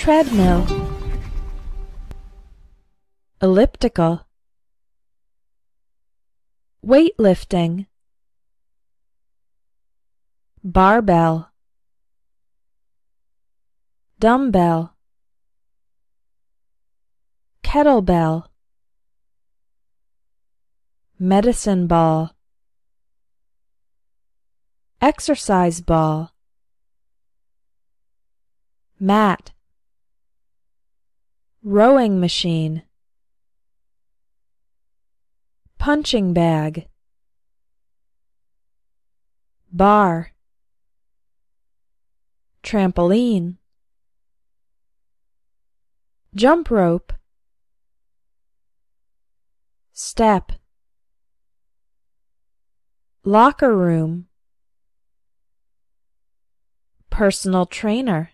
treadmill elliptical weightlifting barbell dumbbell kettlebell medicine ball exercise ball mat Rowing machine. Punching bag. Bar. Trampoline. Jump rope. Step. Locker room. Personal trainer.